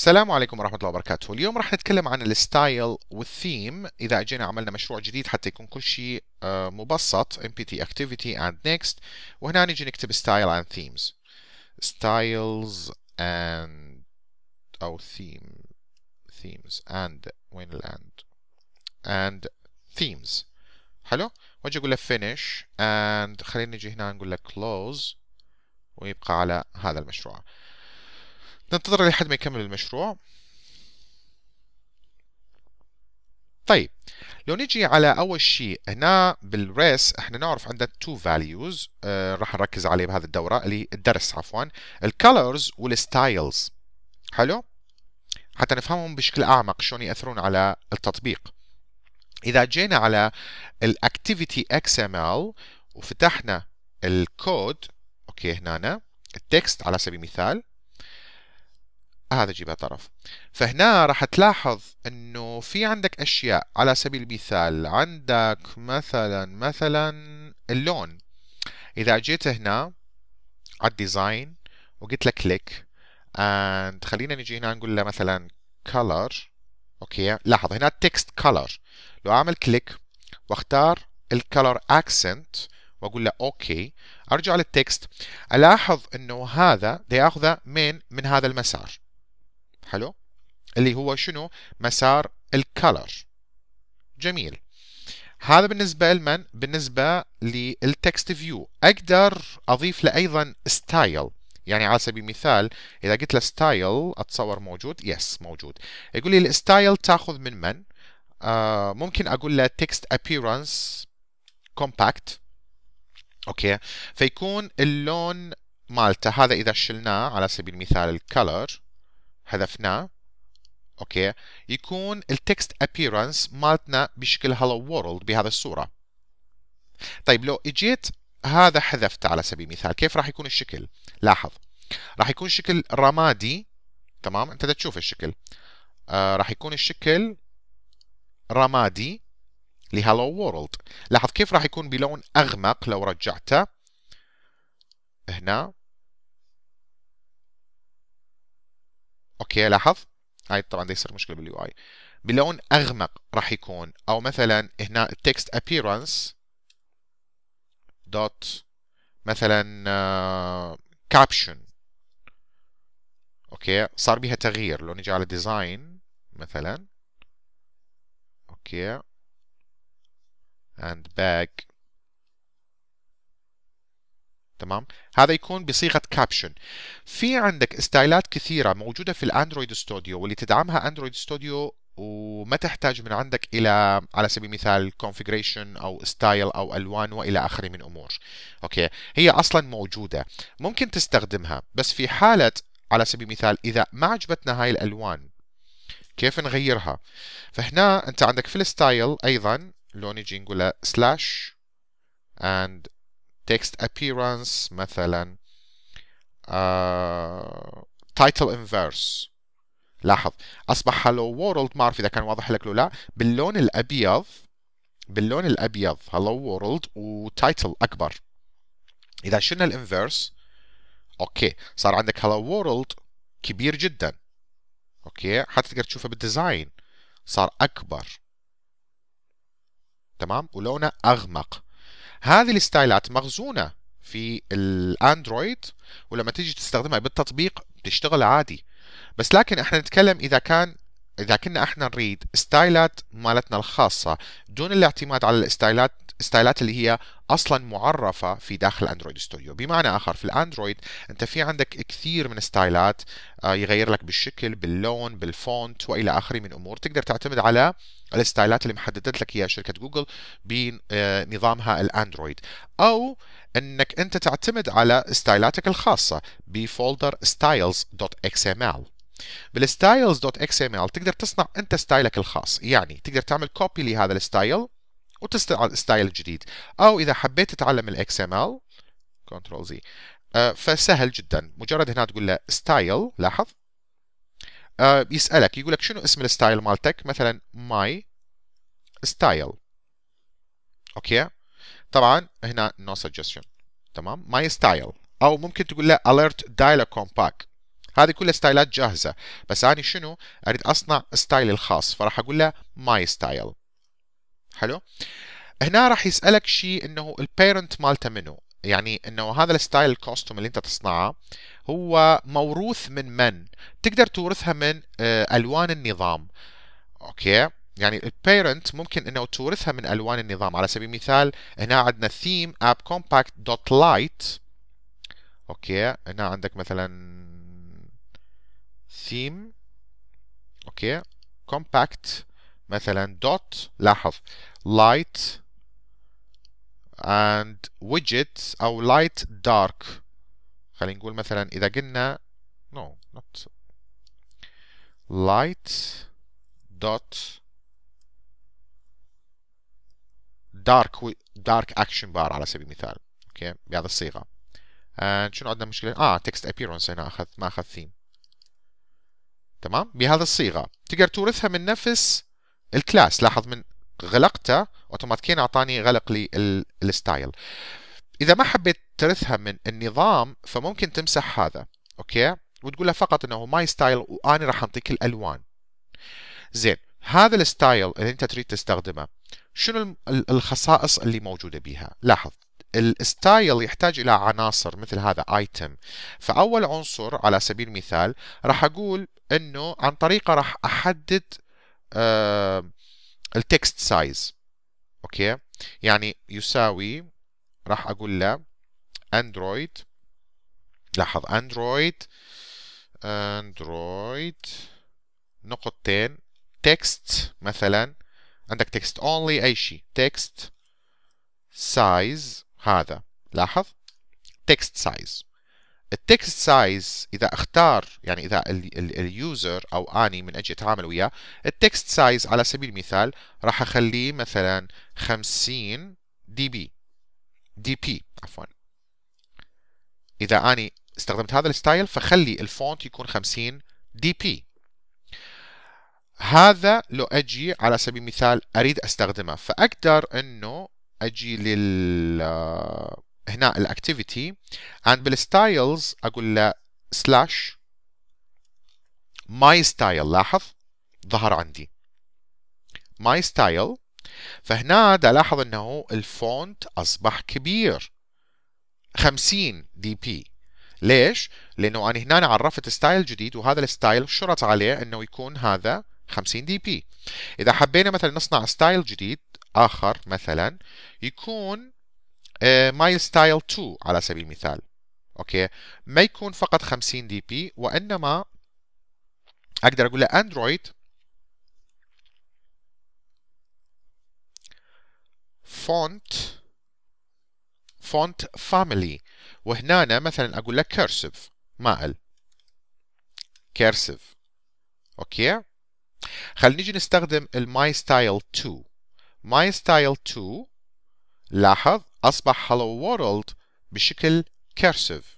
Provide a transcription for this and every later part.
السلام عليكم ورحمة الله وبركاته اليوم راح نتكلم عن الستايل والثيم إذا أجينا عملنا مشروع جديد حتى يكون كل شيء آه، مبسط MPT Activity and Next وهنا نجي نكتب style and themes styles and أو theme themes and وين ال and and themes حلو واجي اقول له finish and خلينا نجي هنا نقول له close ويبقى على هذا المشروع ننتظر لحد ما يكمل المشروع طيب لو نجي على اول شيء هنا بالريس احنا نعرف عندنا تو فاليوز آه، راح نركز عليه بهذه الدوره اللي الدرس عفوا الكالرز والستايلز حلو حتى نفهمهم بشكل اعمق شلون ياثرون على التطبيق اذا جينا على الاكتيفيتي اكس ام ال وفتحنا الكود اوكي هنا التكست على سبيل المثال هذا جيبها طرف فهنا راح تلاحظ انه في عندك اشياء على سبيل المثال عندك مثلا مثلا اللون اذا جيت هنا على الديزاين وقلت له كليك اند خلينا نجي هنا نقول له مثلا color اوكي لاحظ هنا التكست color لو اعمل كليك واختار الكلر اكسنت واقول له اوكي ارجع للتكست الاحظ انه هذا بياخذه ياخذه من من هذا المسار حلو اللي هو شنو مسار الكالر جميل هذا بالنسبه لمن بالنسبه للتكست فيو اقدر اضيف له ايضا ستايل يعني على سبيل المثال اذا قلت له ستايل اتصور موجود يس yes, موجود يقول لي الستايل تاخذ من من آه ممكن اقول له تكست أبيرانس compact اوكي فيكون اللون مالته هذا اذا شلناه على سبيل المثال color حذفناه اوكي يكون التكست ابييرانس مالتنا بشكل هالو وورلد بهذه الصوره طيب لو اجيت هذا حذفته على سبيل المثال كيف راح يكون الشكل لاحظ راح يكون شكل رمادي تمام انت تشوف الشكل آه راح يكون الشكل رمادي لهالو وورلد لاحظ كيف راح يكون بلون اغمق لو رجعته هنا اوكي لاحظ هاي طبعا بدي يصير مشكله باليو اي بلون اغمق راح يكون او مثلا هنا التكست appearance دوت مثلا كابشن آه، uh, اوكي صار بيها تغيير لو نجي على ديزاين مثلا اوكي اند باك تمام هذا يكون بصيغه كابشن في عندك ستايلات كثيره موجوده في الاندرويد ستوديو واللي تدعمها اندرويد ستوديو وما تحتاج من عندك الى على سبيل المثال كونفيجريشن او ستايل او الوان والى اخره من امور اوكي هي اصلا موجوده ممكن تستخدمها بس في حاله على سبيل المثال اذا ما عجبتنا هاي الالوان كيف نغيرها فهنا انت عندك في الستايل ايضا لون يجي نقول سلاش اند text appearance مثلا uh, title inverse لاحظ اصبح هالو وورلد ما اعرف اذا كان واضح لك لو لا باللون الابيض باللون الابيض هالو وورلد وتايتل اكبر اذا شلنا الانفيرس اوكي صار عندك هالو وورلد كبير جدا اوكي حتى تقدر تشوفه بالديزاين صار اكبر تمام ولونه اغمق هذه الستايلات مخزونه في الاندرويد ولما تيجي تستخدمها بالتطبيق بتشتغل عادي بس لكن احنا نتكلم اذا كان اذا كنا احنا نريد ستايلات مالتنا الخاصه دون الاعتماد على الستايلات ستايلات اللي هي اصلا معرفه في داخل اندرويد ستوديو بمعنى اخر في الاندرويد انت في عندك كثير من ستايلات آه، يغير لك بالشكل باللون بالفونت والى اخره من امور تقدر تعتمد على الستايلات اللي محددت لك اياها شركه جوجل بنظامها آه، الاندرويد او انك انت تعتمد على ستايلاتك الخاصه بفولدر styles.xml ال تقدر تصنع انت ستايلك الخاص يعني تقدر تعمل كوبي لهذا الستايل وتستعمل ستايل جديد او اذا حبيت تتعلم الاكس ام ال كنترول زي آه، فسهل جدا مجرد هنا تقول له ستايل لاحظ آه، يسالك يقول لك شنو اسم الستايل مالتك مثلا ماي ستايل اوكي طبعا هنا نو سجستشن تمام ماي ستايل او ممكن تقول له alert دايلر كومباك هذه كلها ستايلات جاهزه بس انا شنو اريد اصنع ستايلي الخاص فراح اقول له ماي ستايل حلو هنا راح يسالك شيء انه البيرنت مالته منو يعني انه هذا الستايل الكوستوم اللي انت تصنعه هو موروث من من تقدر تورثها من آه، الوان النظام اوكي يعني البيرنت ممكن انه تورثها من الوان النظام على سبيل المثال هنا عندنا ثيم اب كومباكت دوت لايت اوكي هنا عندك مثلا ثيم اوكي كومباكت مثلا دوت لاحظ light and widget أو light dark خلينا نقول مثلا إذا قلنا no not light dot dark dark action bar على سبيل المثال اوكي بهذه الصيغة and شنو عندنا مشكلة اه text appearance هنا أخذ ما أخذ theme تمام بهذه الصيغة تقدر تورثها من نفس الكلاس لاحظ من غلقته اوتوماتيكيا اعطاني غلق لي الستايل اذا ما حبيت ترثها من النظام فممكن تمسح هذا اوكي وتقول له فقط انه ماي ستايل وانا راح اعطيك الالوان زين هذا الستايل اللي انت تريد تستخدمه شنو الخصائص اللي موجوده بها لاحظ الستايل يحتاج الى عناصر مثل هذا ايتم فاول عنصر على سبيل المثال راح اقول انه عن طريقه راح احدد آه، التكست سايز اوكي يعني يساوي راح اقول له اندرويد لاحظ اندرويد اندرويد نقطتين تكست مثلا عندك تكست اونلي اي شيء تكست سايز هذا لاحظ تكست سايز التكست سايز اذا اختار يعني اذا اليوزر او اني من اجي اتعامل وياه التكست سايز على سبيل المثال راح اخليه مثلا 50 دي بي دي بي عفوا اذا اني استخدمت هذا الستايل فخلي الفونت يكون 50 دي بي هذا لو اجي على سبيل المثال اريد استخدمه فاقدر انه اجي لل هنا الاكتيفيتي and بالستايلز اقول له سلاش ماي ستايل لاحظ ظهر عندي ماي ستايل فهنا دا لاحظ انه الفونت اصبح كبير 50 دي بي ليش؟ لانه انا هنا عرفت ستايل جديد وهذا الستايل شرط عليه انه يكون هذا 50 دي بي اذا حبينا مثلا نصنع ستايل جديد اخر مثلا يكون ماي ستايل 2 على سبيل المثال اوكي ما يكون فقط 50 دي بي وانما اقدر اقول له اندرويد فونت فونت فاميلي وهنا أنا مثلا اقول لك كيرسيف مائل كيرسيف اوكي خلينا نجي نستخدم الماي ستايل 2 ماي ستايل 2 لاحظ أصبح hello world بشكل كيرسيف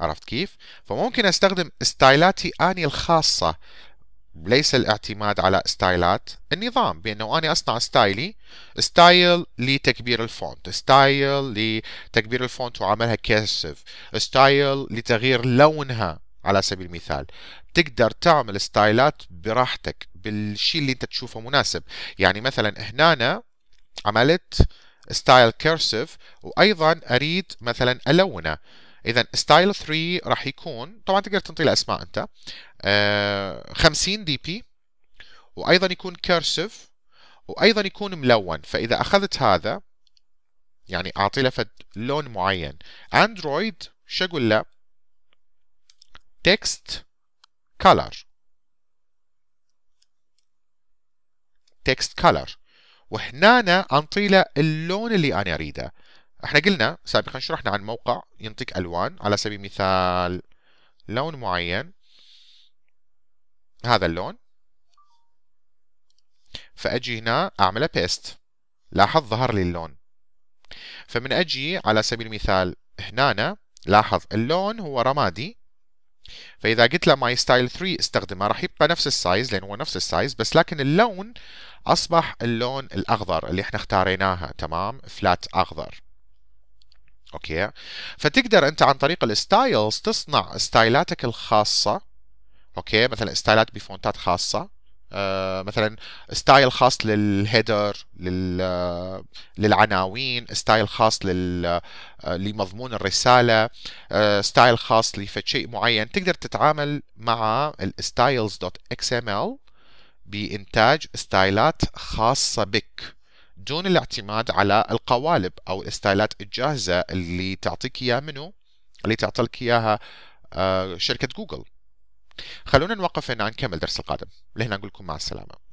عرفت كيف؟ فممكن أستخدم ستايلاتي أني الخاصة ليس الاعتماد على ستايلات النظام بأنه أنا أصنع ستايلي ستايل لتكبير الفونت ستايل لتكبير الفونت وعملها كيرسيف ستايل لتغيير لونها على سبيل المثال تقدر تعمل ستايلات براحتك بالشيء اللي انت تشوفه مناسب يعني مثلا هنا عملت ستايل cursive وايضا اريد مثلا الونه اذا ستايل 3 راح يكون طبعا تقدر تنطي له اسماء انت آه 50 دي بي وايضا يكون كيرسيف وايضا يكون ملون فاذا اخذت هذا يعني اعطي له فد لون معين اندرويد شو اقول له تكست color تكست color وهنا انطي له اللون اللي انا اريده احنا قلنا سابقا شرحنا عن موقع ينطيك الوان على سبيل المثال لون معين هذا اللون فاجي هنا اعمله بيست لاحظ ظهر لي اللون فمن اجي على سبيل المثال هنا لاحظ اللون هو رمادي فاذا قلت له ماي ستايل 3 استخدمه راح يبقى نفس السايز لان هو نفس السايز بس لكن اللون أصبح اللون الأخضر اللي احنا اختاريناها تمام فلات أخضر أوكي فتقدر أنت عن طريق الستايلز تصنع ستايلاتك الخاصة أوكي مثلا ستايلات بفونتات خاصة آه مثلا ستايل خاص للهيدر لل آه، للعناوين ستايل خاص لل آه، لمضمون الرسالة آه، ستايل خاص لشيء معين تقدر تتعامل مع الستايلز دوت ال بإنتاج ستايلات خاصة بك دون الاعتماد على القوالب أو الستايلات الجاهزة اللي تعطيك إياها منو؟ اللي تعطيك إياها آه، شركة جوجل خلونا نوقف هنا نكمل الدرس القادم لهنا نقول لكم مع السلامة